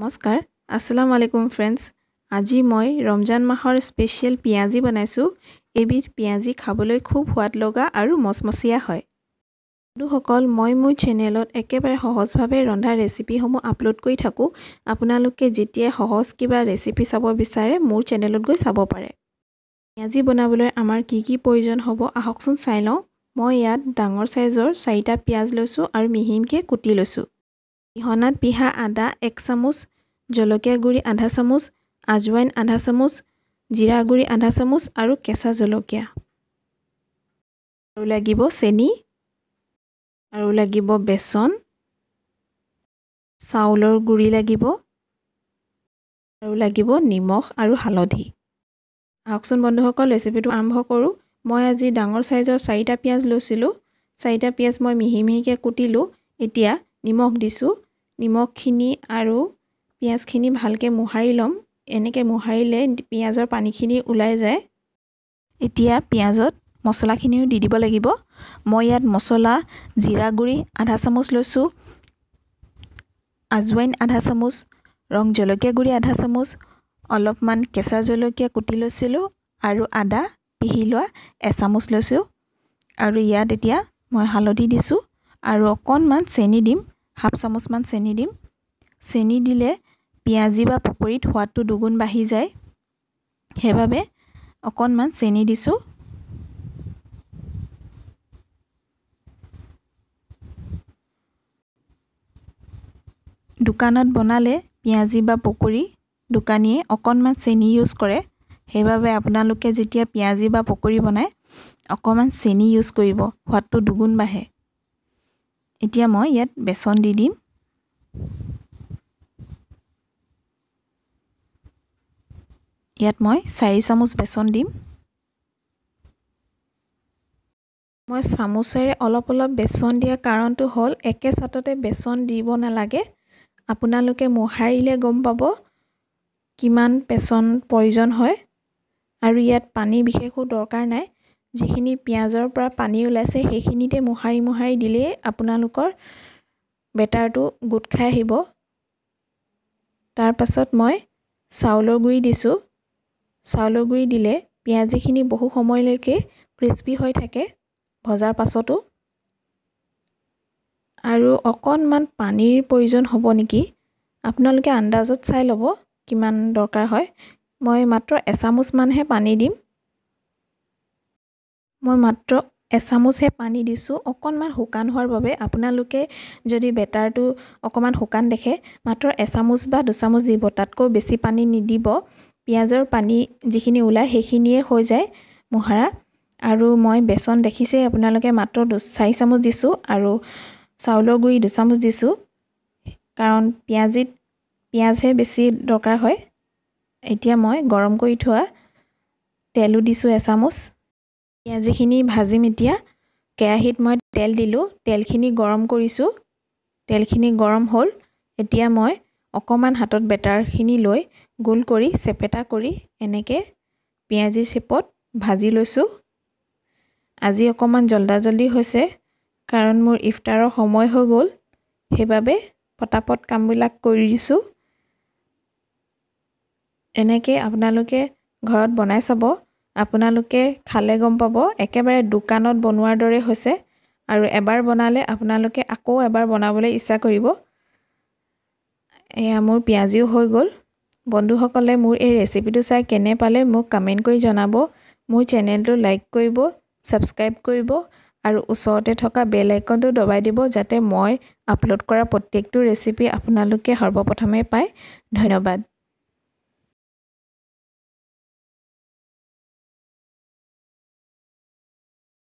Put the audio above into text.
নমস্কাৰ আছলাম আলাইকুম ফ্ৰেণ্ডছ আজি মই ৰমজান মাহৰ স্পেচিয়েল পিঁয়াজি বনাইছোঁ এইবিধ পিঁয়াজি খাবলৈ খুব সোৱাদ লগা আৰু মচমচীয়া হয় বন্ধুসকল মই মোৰ চেনেলত একেবাৰে সহজভাৱে ৰন্ধা ৰেচিপিসমূহ আপলোড কৰি থাকোঁ আপোনালোকে যেতিয়াই সহজ কিবা ৰেচিপি চাব বিচাৰে মোৰ চেনেলত গৈ চাব পাৰে পিঁয়াজি বনাবলৈ আমাৰ কি কি প্ৰয়োজন হ'ব আহকচোন চাই লওঁ মই ইয়াত ডাঙৰ চাইজৰ চাৰিটা পিঁয়াজ লৈছোঁ আৰু মিহিমকৈ কুটি লৈছোঁ পিহনাত পিহা আদা এক চামুচ জলকীয়া গুড়ি আধা চামুচ আজৱাইন আধা চামুচ জিৰা গুড়ি আধা চামুচ আৰু কেঁচা জলকীয়া আৰু লাগিব চেনি আৰু লাগিব বেচন চাউলৰ গুড়ি লাগিব আৰু লাগিব নিমখ আৰু হালধি আহকচোন বন্ধুসকল ৰেচিপিটো আৰম্ভ কৰোঁ মই আজি ডাঙৰ চাইজৰ চাৰিটা পিঁয়াজ লৈছিলোঁ চাৰিটা পিঁয়াজ মই মিহি মিহিকৈ কুটিলোঁ এতিয়া নিমখ দিছোঁ নিমখখিনি আৰু পিঁয়াজখিনি ভালকৈ মোহাৰি ল'ম এনেকৈ মোহাৰিলে পিঁয়াজৰ পানীখিনি ওলাই যায় এতিয়া পিঁয়াজত মছলাখিনিও দি দিব লাগিব মই ইয়াত মছলা জিৰা গুড়ি আধা চামুচ লৈছোঁ আজোৱাইন আধা চামুচ ৰং জলকীয়া গুড়ি আধা চামুচ অলপমান কেঁচা জলকীয়া কুটি লৈছিলোঁ আৰু আদা পিহি লোৱা এচামুচ লৈছোঁ আৰু ইয়াত এতিয়া মই হালধি দিছোঁ আৰু অকণমান চেনি দিম হাফ চামুচমান চেনি দিম চেনি দিলে পিঁয়াজী বা পকৰীত সোৱাদটো দুগুণ বাঢ়ি যায় সেইবাবে অকণমান চেনি দিছোঁ দোকানত বনালে পিঁয়াজী বা পকৰী দোকানীয়ে অকণমান চেনি ইউজ কৰে সেইবাবে আপোনালোকে যেতিয়া পিঁয়াজী বা পকৰী বনায় অকণমান চেনি ইউজ কৰিব সোৱাদটো দুগুণ বাঢ়ে এতিয়া মই ইয়াত বেচন দি দিম ইয়াত মই চাৰি চামুচ বেচন দিম মই চামুচেৰে অলপ অলপ বেচন দিয়া কাৰণটো হ'ল একে একেচাততে বেচন দিব নালাগে আপোনালোকে মোহাৰিলে গম পাব কিমান বেচন প্ৰয়োজন হয় আৰু ইয়াত পানী বিশেষো দৰকাৰ নাই যিখিনি পিঁয়াজৰ পৰা পানী ওলাইছে সেইখিনিতে মোহাৰি মোহাৰি দিলেই আপোনালোকৰ বেটাৰটো গোট খাই আহিব তাৰপাছত মই চাউলৰ গুড়ি দিছোঁ চাউলৰ গুড়ি দিলে পিঁয়াজীখিনি বহু সময়লৈকে ক্ৰিস্পি হৈ থাকে ভজাৰ পাছতো আৰু অকণমান পানীৰ প্ৰয়োজন হ'ব নেকি আপোনালোকে আন্দাজত চাই ল'ব কিমান দৰকাৰ হয় মই মাত্ৰ এচামুচমানহে পানী দিম মই মাত্ৰ এচামুচহে পানী দিছোঁ অকণমান শুকান হোৱাৰ বাবে আপোনালোকে যদি বেটাৰটো অকণমান শুকান দেখে মাত্ৰ এচামুচ বা দুচামুচ দিব তাতকৈ বেছি পানী নিদিব পিঁয়াজৰ পানী যিখিনি ওলায় সেইখিনিয়ে হৈ যায় মোহাৰা আৰু মই বেচন দেখিছেই আপোনালোকে মাত্ৰ দু চাৰি চামুচ দিছোঁ আৰু চাউলৰ গুড়ি দুচামুচ দিছোঁ কাৰণ পিঁয়াজিত পিঁয়াজহে বেছি দৰকাৰ হয় এতিয়া মই গৰম কৰি থোৱা তেলো দিছোঁ এচামুচ পিঁয়াজীখিনি ভাজিম এতিয়া কেৰাহীত মই তেল দিলোঁ তেলখিনি গৰম কৰিছোঁ তেলখিনি গৰম হ'ল এতিয়া মই অকণমান হাতত বেটাৰখিনি লৈ গোল কৰি চেপেটা কৰি এনেকৈ পিঁয়াজীৰ চেপত ভাজি লৈছোঁ আজি অকণমান জল্দা জল্দি হৈছে কাৰণ মোৰ ইফতাৰৰ সময় হৈ গ'ল সেইবাবে পটাপট কামবিলাক কৰি দিছোঁ এনেকৈ আপোনালোকে ঘৰত বনাই চাব আপোনালোকে খালে গম পাব একেবাৰে দোকানত বনোৱাৰ দৰে হৈছে আৰু এবাৰ বনালে আপোনালোকে আকৌ এবাৰ বনাবলৈ ইচ্ছা কৰিব এয়া মোৰ পিঁয়াজীও হৈ গ'ল বন্ধুসকলে মোৰ এই ৰেচিপিটো চাই কেনে পালে মোক কমেণ্ট কৰি জনাব মোৰ চেনেলটো লাইক কৰিব ছাবস্ক্ৰাইব কৰিব আৰু ওচৰতে থকা বেল আইকনটো দবাই দিব যাতে মই আপলোড কৰা প্ৰত্যেকটো ৰেচিপি আপোনালোকে সৰ্বপ্ৰথমে পায় ধন্যবাদ